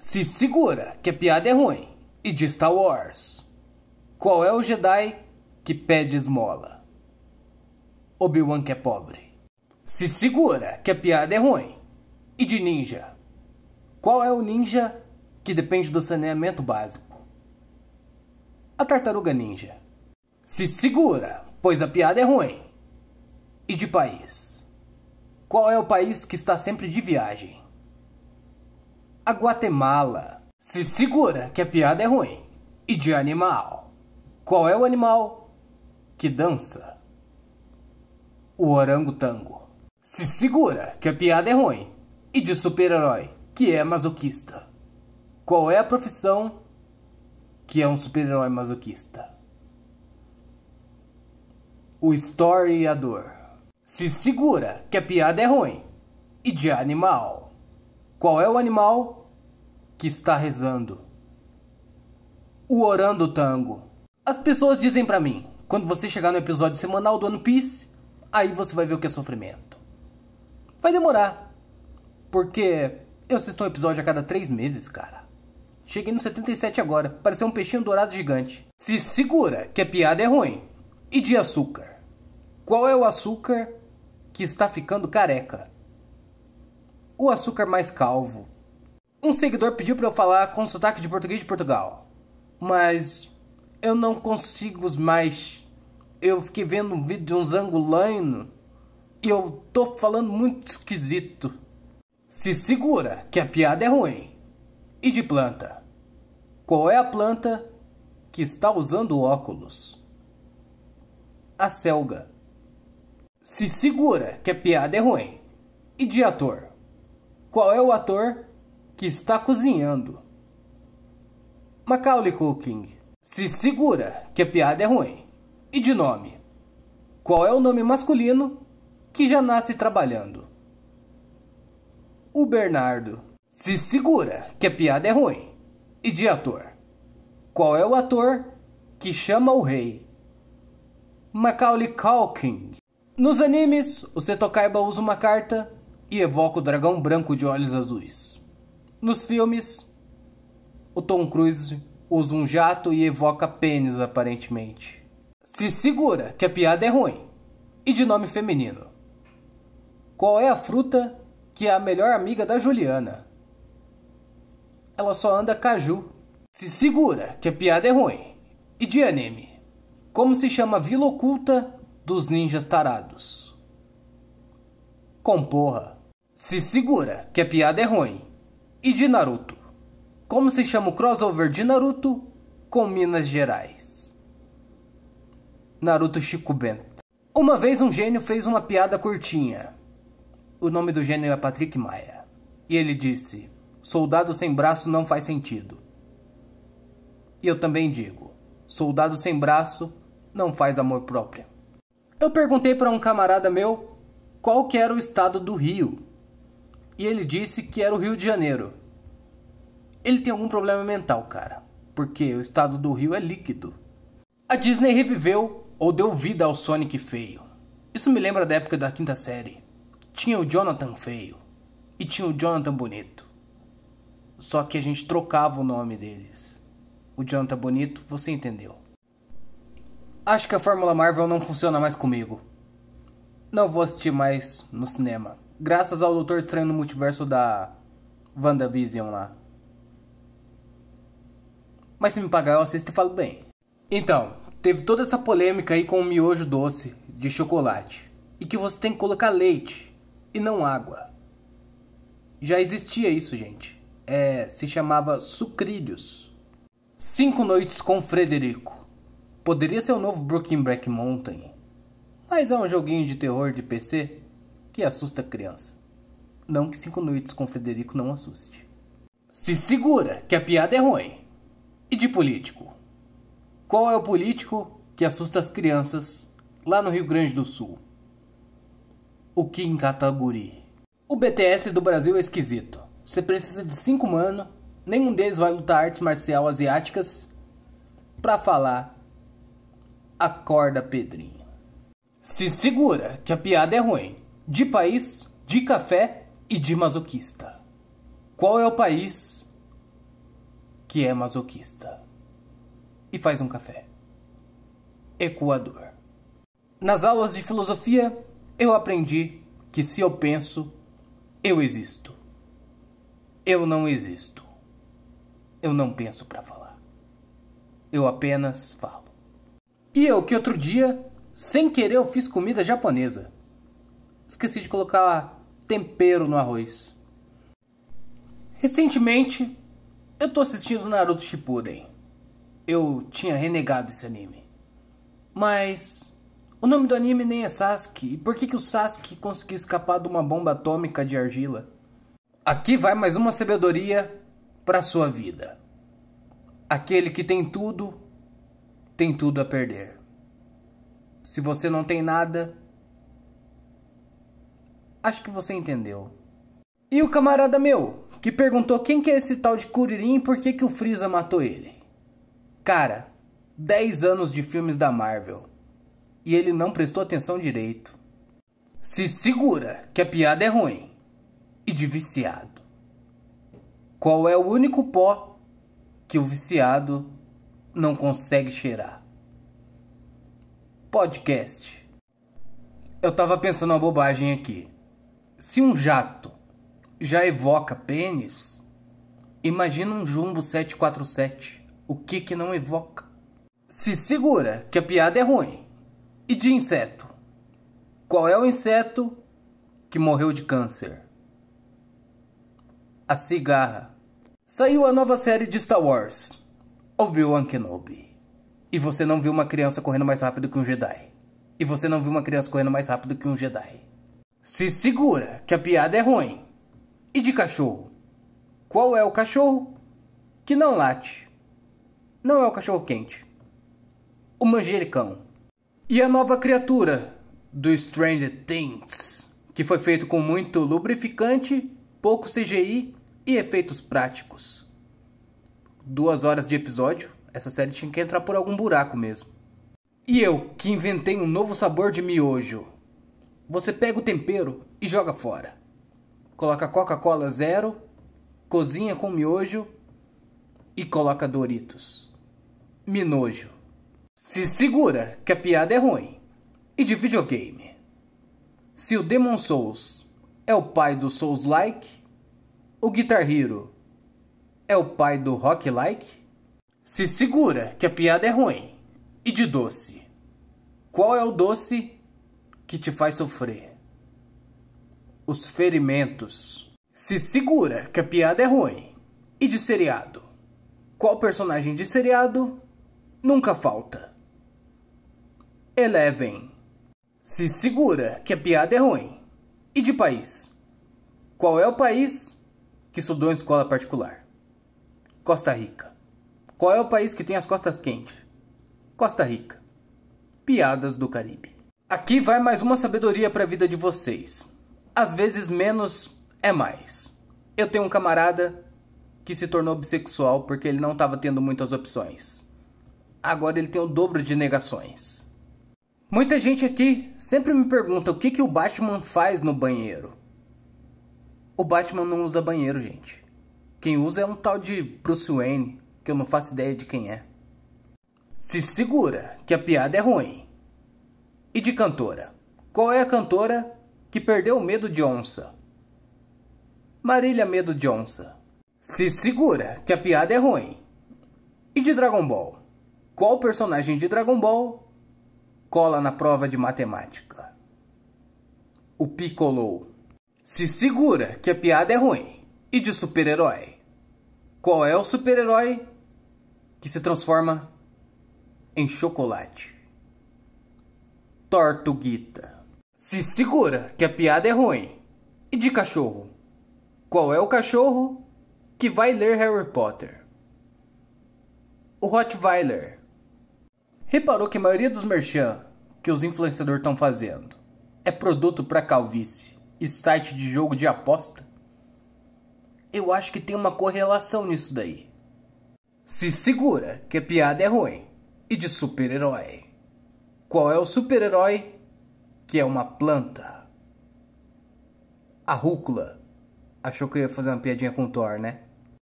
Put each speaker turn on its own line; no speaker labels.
Se segura, que a piada é ruim. E de Star Wars. Qual é o Jedi que pede esmola? Obi-Wan que é pobre. Se segura, que a piada é ruim. E de ninja? Qual é o ninja que depende do saneamento básico? A tartaruga ninja. Se segura, pois a piada é ruim. E de país? Qual é o país que está sempre de viagem? a Guatemala. Se segura que a piada é ruim. E de animal. Qual é o animal que dança? O orangotango. Se segura que a piada é ruim. E de super-herói, que é masoquista. Qual é a profissão que é um super-herói masoquista? O historiador. Se segura que a piada é ruim. E de animal. Qual é o animal que está rezando? O orando tango. As pessoas dizem para mim, quando você chegar no episódio semanal do One Piece, aí você vai ver o que é sofrimento. Vai demorar. Porque eu assisto um episódio a cada três meses, cara. Cheguei no 77 agora, pareceu um peixinho dourado gigante. Se segura, que a piada é ruim. E de açúcar? Qual é o açúcar que está ficando careca? o açúcar mais calvo. Um seguidor pediu para eu falar com sotaque de português de Portugal, mas eu não consigo mais. Eu fiquei vendo um vídeo de uns angolanos e eu tô falando muito esquisito. Se segura, que a piada é ruim. E de planta? Qual é a planta que está usando óculos? A selga. Se segura, que a piada é ruim. E de ator? qual é o ator que está cozinhando? Macaulay Culkin. Se segura, que a piada é ruim. E de nome? Qual é o nome masculino que já nasce trabalhando? O Bernardo. Se segura, que a piada é ruim. E de ator? Qual é o ator que chama o rei? Macaulay Culkin. Nos animes, o Seto Kaiba usa uma carta e evoca o dragão branco de olhos azuis. Nos filmes, o Tom Cruise usa um jato e evoca pênis, aparentemente. Se segura, que a piada é ruim. E de nome feminino. Qual é a fruta que é a melhor amiga da Juliana? Ela só anda caju. Se segura, que a piada é ruim. E de anime. Como se chama a vila oculta dos ninjas tarados? Com porra. Se segura, que a piada é ruim. E de Naruto? Como se chama o crossover de Naruto com Minas Gerais? Naruto Chico Bento. Uma vez um gênio fez uma piada curtinha. O nome do gênio é Patrick Maia. E ele disse: Soldado sem braço não faz sentido. E eu também digo: Soldado sem braço não faz amor próprio. Eu perguntei para um camarada meu qual que era o estado do Rio e ele disse que era o Rio de Janeiro. Ele tem algum problema mental, cara, porque o estado do Rio é líquido. A Disney reviveu ou deu vida ao Sonic feio. Isso me lembra da época da quinta série. Tinha o Jonathan feio e tinha o Jonathan bonito. Só que a gente trocava o nome deles. O Jonathan bonito, você entendeu. Acho que a Fórmula Marvel não funciona mais comigo. Não vou assistir mais no cinema. Graças ao Doutor Estranho no Multiverso da WandaVision lá. Mas se me pagar, eu assisto e falo bem. Então, teve toda essa polêmica aí com o miojo doce de chocolate. E que você tem que colocar leite e não água. Já existia isso, gente. É, se chamava Sucrilhos. Cinco Noites com Frederico. Poderia ser o novo Brooklyn Black Mountain. Mas é um joguinho de terror de PC que assusta a criança. Não que Cinco Noites com Frederico não assuste. Se segura, que a piada é ruim. E de político? Qual é o político que assusta as crianças lá no Rio Grande do Sul? O Kim Kataguri. O BTS do Brasil é esquisito. Você precisa de cinco mano, nenhum deles vai lutar artes marcial asiáticas para falar acorda Pedrinho. Se segura, que a piada é ruim de país, de café e de masoquista. Qual é o país que é masoquista? E faz um café. Equador. Nas aulas de filosofia, eu aprendi que se eu penso, eu existo. Eu não existo. Eu não penso para falar. Eu apenas falo. E eu que outro dia, sem querer, eu fiz comida japonesa esqueci de colocar tempero no arroz. Recentemente, eu tô assistindo Naruto Shippuden. Eu tinha renegado esse anime. Mas o nome do anime nem é Sasuke. E por que, que o Sasuke conseguiu escapar de uma bomba atômica de argila? Aqui vai mais uma sabedoria para sua vida. Aquele que tem tudo, tem tudo a perder. Se você não tem nada, Acho que você entendeu. E o camarada meu, que perguntou quem que é esse tal de Kuririn e por que, que o Freeza matou ele. Cara, 10 anos de filmes da Marvel. E ele não prestou atenção direito. Se segura que a piada é ruim. E de viciado. Qual é o único pó que o viciado não consegue cheirar? Podcast. Eu tava pensando uma bobagem aqui. Se um jato já evoca pênis, imagina um jumbo 747. O que que não evoca? Se segura que a piada é ruim. E de inseto? Qual é o inseto que morreu de câncer? A cigarra. Saiu a nova série de Star Wars, Obi-Wan Kenobi. E você não viu uma criança correndo mais rápido que um Jedi. E você não viu uma criança correndo mais rápido que um Jedi. Se segura, que a piada é ruim. E de cachorro? Qual é o cachorro que não late? Não é o cachorro quente. O manjericão. E a nova criatura do Stranger Things, que foi feito com muito lubrificante, pouco CGI e efeitos práticos. Duas horas de episódio, essa série tinha que entrar por algum buraco mesmo. E eu, que inventei um novo sabor de miojo. Você pega o tempero e joga fora. Coloca Coca-Cola zero, cozinha com miojo e coloca Doritos. Minojo. Se segura que a piada é ruim. E de videogame. Se o Demon Souls é o pai do Souls Like, o Guitar Hero é o pai do Rock Like, se segura que a piada é ruim. E de doce. Qual é o doce que te faz sofrer. Os ferimentos. Se segura que a piada é ruim. E de seriado? Qual personagem de seriado nunca falta? Eleven. Se segura que a piada é ruim. E de país? Qual é o país que estudou em escola particular? Costa Rica. Qual é o país que tem as costas quentes? Costa Rica. Piadas do Caribe. Aqui vai mais uma sabedoria para a vida de vocês. Às vezes menos é mais. Eu tenho um camarada que se tornou bissexual porque ele não estava tendo muitas opções. Agora ele tem o dobro de negações. Muita gente aqui sempre me pergunta o que, que o Batman faz no banheiro. O Batman não usa banheiro, gente. Quem usa é um tal de Bruce Wayne, que eu não faço ideia de quem é. Se segura, que a piada é ruim. E de cantora? Qual é a cantora que perdeu o medo de onça? Marília Medo de Onça. Se segura, que a piada é ruim. E de Dragon Ball? Qual personagem de Dragon Ball cola na prova de matemática? O Piccolo. Se segura, que a piada é ruim. E de super-herói? Qual é o super-herói que se transforma em chocolate? Tortuguita. Se segura, que a piada é ruim. E de cachorro? Qual é o cachorro que vai ler Harry Potter? O Rottweiler. Reparou que a maioria dos merchan que os influenciadores estão fazendo é produto para calvície e site de jogo de aposta? Eu acho que tem uma correlação nisso daí. Se segura, que a piada é ruim. E de super-herói. Qual é o super-herói que é uma planta? A rúcula. Achou que eu ia fazer uma piadinha com o Thor, né?